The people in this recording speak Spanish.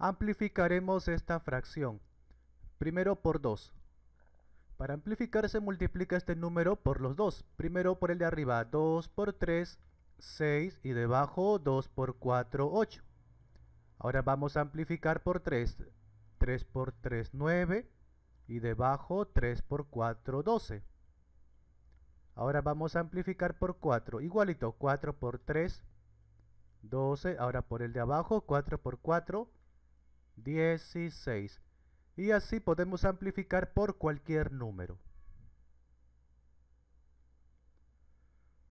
Amplificaremos esta fracción. Primero por 2. Para amplificar se multiplica este número por los dos. Primero por el de arriba, 2 por 3, 6 y debajo 2 por 4, 8. Ahora vamos a amplificar por 3. 3 por 3, 9 y debajo 3 por 4, 12. Ahora vamos a amplificar por 4, igualito, 4 por 3, 12. Ahora por el de abajo, 4 por 4, 16. Y así podemos amplificar por cualquier número.